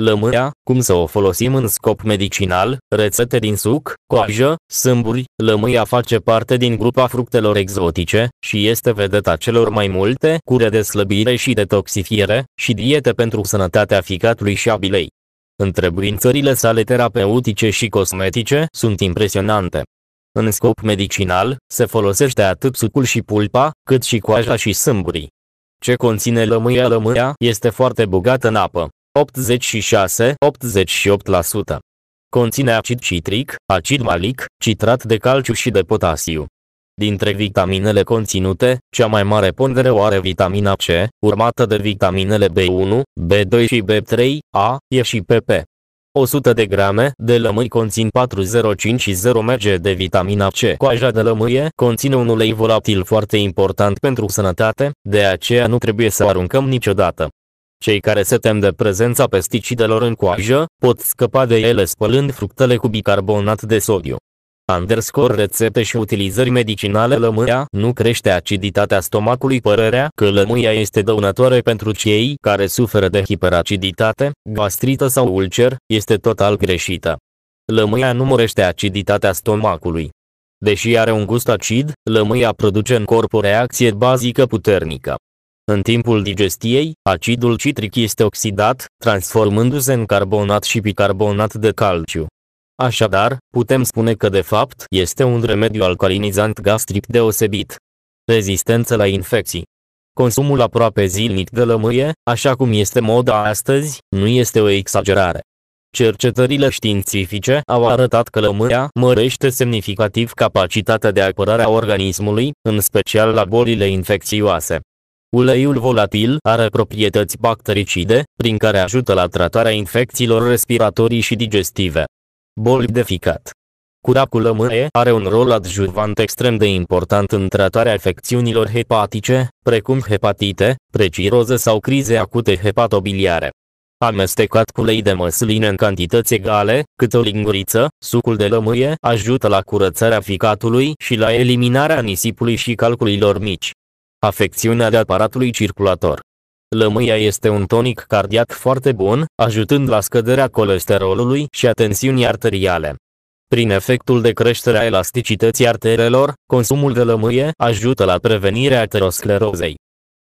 lămâia, cum să o folosim în scop medicinal, rețete din suc, coajă, sâmburi, lămâia face parte din grupa fructelor exotice și este vedeta celor mai multe cure de slăbire și detoxifiere și diete pentru sănătatea ficatului și a bilei. Întrebuințările sale terapeutice și cosmetice sunt impresionante. În scop medicinal, se folosește atât sucul și pulpa, cât și coaja și sâmburii. Ce conține lămâia lămâia este foarte bogată în apă, 86-88%. Conține acid citric, acid malic, citrat de calciu și de potasiu. Dintre vitaminele conținute, cea mai mare pondere o are vitamina C, urmată de vitaminele B1, B2 și B3, A, E și PP. 100 de grame de lămâi conțin 405 și 0 mg de vitamina C. Coaja de lămâie conține un ulei volatil foarte important pentru sănătate, de aceea nu trebuie să o aruncăm niciodată. Cei care se tem de prezența pesticidelor în coajă, pot scăpa de ele spălând fructele cu bicarbonat de sodiu. Underscor rețete și utilizări medicinale Lămâia nu crește aciditatea stomacului Părerea că lămâia este dăunătoare pentru cei care suferă de hiperaciditate, gastrită sau ulcer, este total greșită. Lămâia nu mărește aciditatea stomacului. Deși are un gust acid, lămâia produce în corp o reacție bazică puternică. În timpul digestiei, acidul citric este oxidat, transformându-se în carbonat și bicarbonat de calciu. Așadar, putem spune că de fapt este un remediu alcalinizant gastric deosebit. Rezistență la infecții Consumul aproape zilnic de lămâie, așa cum este moda astăzi, nu este o exagerare. Cercetările științifice au arătat că lămâia mărește semnificativ capacitatea de apărare a organismului, în special la bolile infecțioase. Uleiul volatil are proprietăți bactericide, prin care ajută la tratarea infecțiilor respiratorii și digestive. Boli de ficat cu lămâie are un rol adjuvant extrem de important în tratarea afecțiunilor hepatice, precum hepatite, preciroză sau crize acute hepatobiliare. Amestecat cu ulei de măsline în cantități egale, cât o linguriță, sucul de lămâie ajută la curățarea ficatului și la eliminarea nisipului și calculilor mici. Afecțiunea de aparatului circulator. Lămâia este un tonic cardiac foarte bun, ajutând la scăderea colesterolului și a tensiunii arteriale. Prin efectul de creștere a elasticității arterelor, consumul de lămâie ajută la prevenirea aterosclerozei.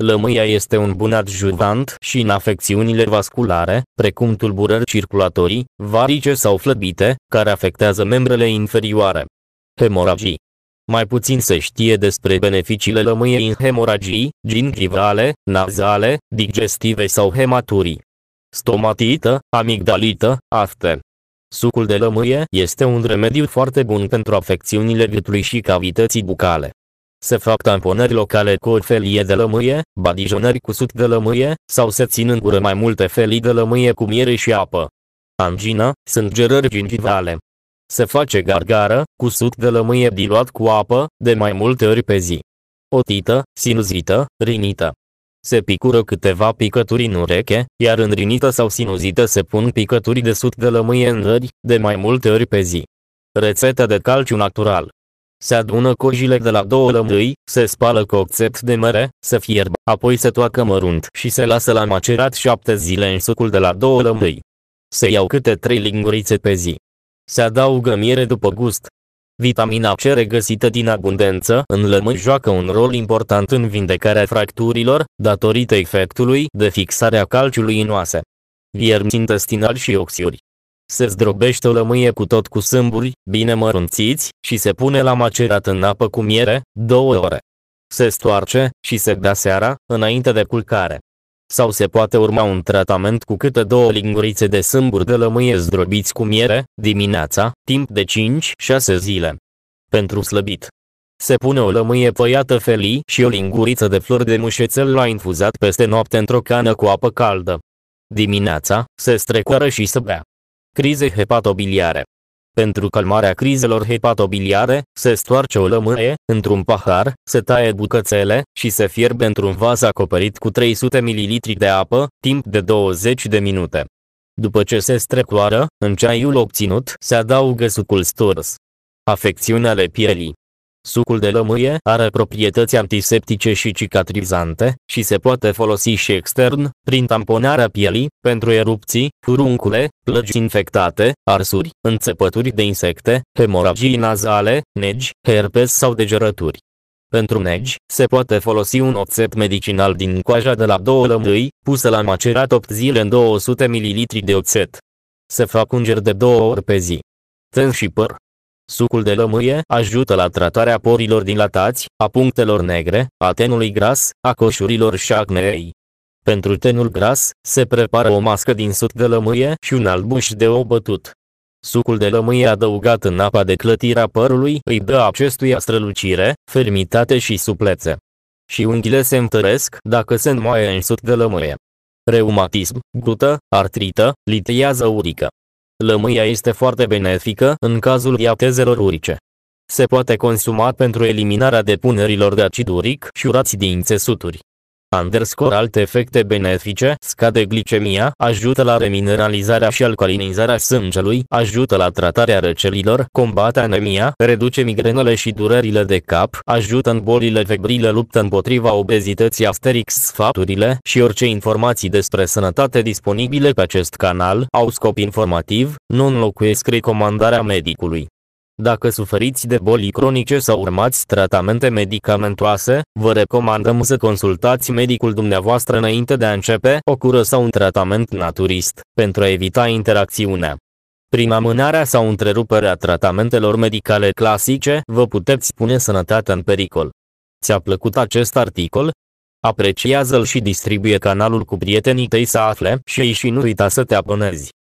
Lămâia este un bun adjuvant și în afecțiunile vasculare, precum tulburări circulatorii, varice sau flăbite, care afectează membrele inferioare. Hemoragii mai puțin se știe despre beneficiile lămâiei în hemoragii, gingivale, nazale, digestive sau hematurii. Stomatită, amigdalită, afte. Sucul de lămâie este un remediu foarte bun pentru afecțiunile gâtului și cavității bucale. Se fac tamponări locale cu o felie de lămâie, badijonări cu sut de lămâie, sau se țin în gură mai multe felii de lămâie cu miere și apă. Angina, sângerări gingivale. Se face gargară, cu suc de lămâie diluat cu apă, de mai multe ori pe zi. Otită, sinuzită, rinită. Se picură câteva picături în ureche, iar în rinită sau sinuzită se pun picături de suc de lămâie în rări, de mai multe ori pe zi. Rețeta de calciu natural. Se adună cojile de la două lămâi, se spală cu oțet de mere, se fierbe, apoi se toacă mărunt și se lasă la macerat șapte zile în sucul de la două lămâi. Se iau câte trei lingurițe pe zi. Se adaugă miere după gust. Vitamina C regăsită din abundență în lămâi joacă un rol important în vindecarea fracturilor, datorită efectului de fixare a calciului în oase. Viermi intestinal și oxiuri. Se zdrobește o lămâie cu tot cu sâmburi, bine mărunțiți, și se pune la macerat în apă cu miere, două ore. Se stoarce și se bea seara, înainte de culcare sau se poate urma un tratament cu câte două lingurițe de sâmburi de lămâie zdrobiți cu miere, dimineața, timp de 5-6 zile. Pentru slăbit. Se pune o lămâie păiată felii și o linguriță de flori de mușețel la infuzat peste noapte într-o cană cu apă caldă. Dimineața, se strecoară și se bea. Crize hepatobiliare pentru calmarea crizelor hepatobiliare, se stoarce o lămâie, într-un pahar, se taie bucățele, și se fierbe într-un vas acoperit cu 300 ml de apă, timp de 20 de minute. După ce se strecoară, în ceaiul obținut se adaugă sucul stors. Afecțiunile pielii Sucul de lămâie are proprietăți antiseptice și cicatrizante și se poate folosi și extern, prin tamponarea pielii, pentru erupții, furuncule, plăgi infectate, arsuri, înțepături de insecte, hemoragii nazale, negi, herpes sau degerături. Pentru negi, se poate folosi un oțet medicinal din coaja de la două lămâi, pusă la macerat 8 zile în 200 ml de oțet. Se fac ungeri de două ori pe zi. Ten și păr, Sucul de lămâie ajută la tratarea porilor dilatați, a punctelor negre, a tenului gras, a coșurilor și acnei. Pentru tenul gras, se prepară o mască din suc de lămâie și un albuș de obătut. Sucul de lămâie adăugat în apa de clătire a părului îi dă acestuia strălucire, fermitate și suplețe. Și unghiile se întăresc dacă se înmoaie în suc de lămâie. Reumatism, gută, artrită, litiază urică. Lămâia este foarte benefică în cazul iatezelor urice. Se poate consuma pentru eliminarea depunerilor de acid uric și urați din țesuturi underscore alte efecte benefice, scade glicemia, ajută la remineralizarea și alcalinizarea sângelui, ajută la tratarea răcelilor, combate anemia, reduce migrenele și durerile de cap, ajută în bolile febrile, luptă împotriva obezității asterix, sfaturile și orice informații despre sănătate disponibile pe acest canal au scop informativ, nu înlocuiesc recomandarea medicului. Dacă suferiți de boli cronice sau urmați tratamente medicamentoase, vă recomandăm să consultați medicul dumneavoastră înainte de a începe o cură sau un tratament naturist, pentru a evita interacțiunea. Prin amânarea sau întreruperea tratamentelor medicale clasice, vă puteți pune sănătatea în pericol. Ți-a plăcut acest articol? Apreciază-l și distribuie canalul cu prietenii tăi să afle și ei și nu uita să te abonezi.